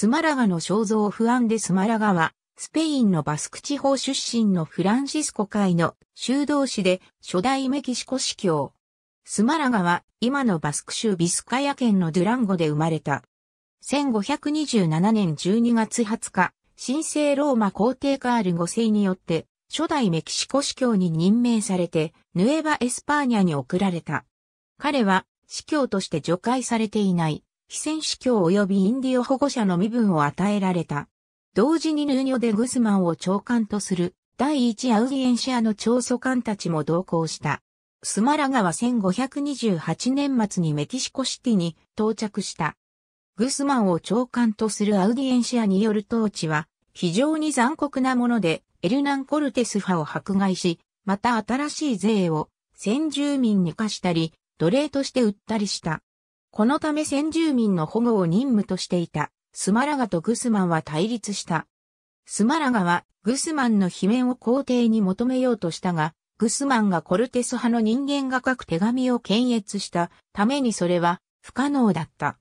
スマラガの肖像不安でスマラガは、スペインのバスク地方出身のフランシスコ会の修道士で初代メキシコ司教。スマラガは今のバスク州ビスカヤ県のドゥランゴで生まれた。1527年12月20日、神聖ローマ皇帝カール5世によって初代メキシコ司教に任命されてヌエバ・エスパーニャに送られた。彼は司教として除外されていない非戦死教及びインディオ保護者の身分を与えられた。同時にヌーニョ・デ・グスマンを長官とする第一アウディエンシアの長祖官たちも同行した。スマラガは1528年末にメキシコシティに到着した。グスマンを長官とするアウディエンシアによる統治は非常に残酷なもので、エルナン・コルテス派を迫害し、また新しい税を先住民に課したり、奴隷として売ったりした。このため先住民の保護を任務としていたスマラガとグスマンは対立した。スマラガはグスマンの罷免を皇帝に求めようとしたが、グスマンがコルテス派の人間が書く手紙を検閲したためにそれは不可能だった。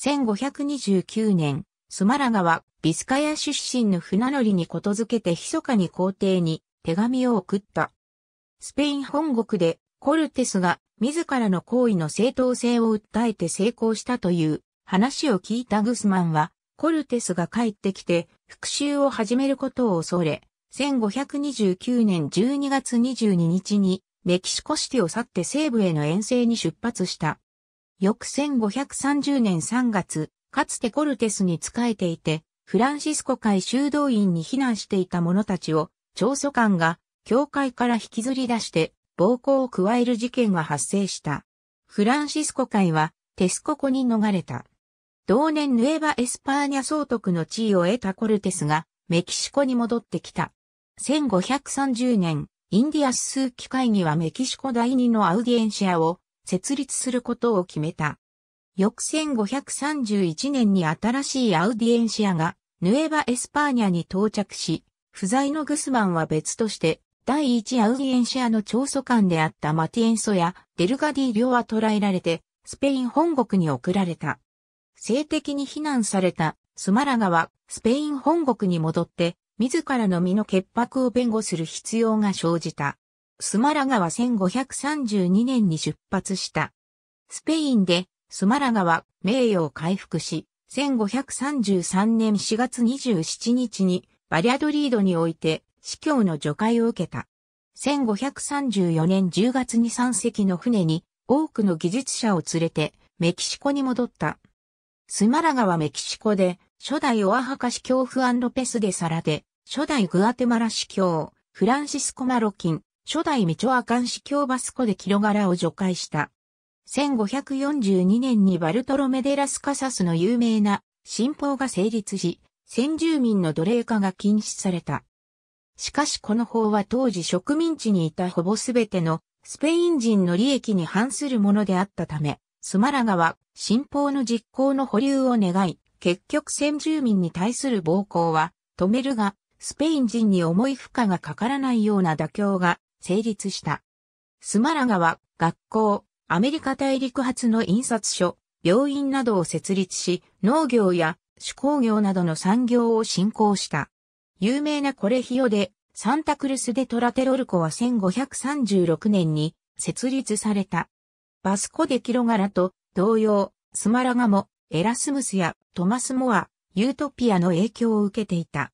1529年、スマラガはビスカヤ出身の船乗りにことづけて密かに皇帝に手紙を送った。スペイン本国でコルテスが自らの行為の正当性を訴えて成功したという話を聞いたグスマンは、コルテスが帰ってきて復讐を始めることを恐れ、1529年12月22日にメキシコシティを去って西部への遠征に出発した。翌1530年3月、かつてコルテスに仕えていて、フランシスコ会修道院に避難していた者たちを、長祖官が教会から引きずり出して暴行を加える事件が発生した。フランシスコ会はテスココに逃れた。同年ヌエバ・エスパーニャ総督の地位を得たコルテスがメキシコに戻ってきた。1530年、インディアス数機会議はメキシコ第二のアウディエンシアを設立することを決めた。翌1531年に新しいアウディエンシアがヌエバ・エスパーニャに到着し、不在のグスマンは別として第一アウディエンシアの長祖官であったマティエンソやデルガディ領は捕らえられて、スペイン本国に送られた。性的に非難されたスマラガは、スペイン本国に戻って、自らの身の潔白を弁護する必要が生じた。スマラガは1532年に出発した。スペインで、スマラガは名誉を回復し、1533年4月27日にバリアドリードにおいて司教の除外を受けた。1534年10月に3隻の船に多くの技術者を連れてメキシコに戻った。スマラガはメキシコで初代オアハカ司教フアン・ロペス・デ・サラで、初代グアテマラ司教、フランシスコ・マロキン、初代ミチョアカン司教バスコでキロガラを除外した。1542年にバルトロメデラスカサスの有名な新法が成立し、先住民の奴隷化が禁止された。しかしこの法は当時植民地にいたほぼすべてのスペイン人の利益に反するものであったため、スマラガは新法の実行の保留を願い、結局先住民に対する暴行は止めるが、スペイン人に重い負荷がかからないような妥協が成立した。スマラガは学校、アメリカ大陸発の印刷所、病院などを設立し、農業や手工業などの産業を振興した。有名なコレヒオで、サンタクルス・デ・トラテロルコは1536年に設立された。バスコ・デ・キロガラと同様、スマラガもエラスムスやトマス・モア、ユートピアの影響を受けていた。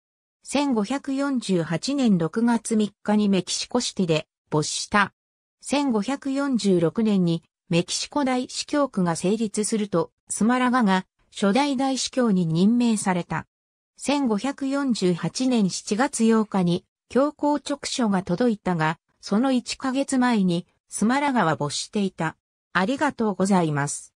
1548年6月3日にメキシコシティで没した。1546年にメキシコ大司教区が成立すると、スマラガが初代大司教に任命された。1548年7月8日に強行直書が届いたが、その1ヶ月前にスマラ川没していた。ありがとうございます。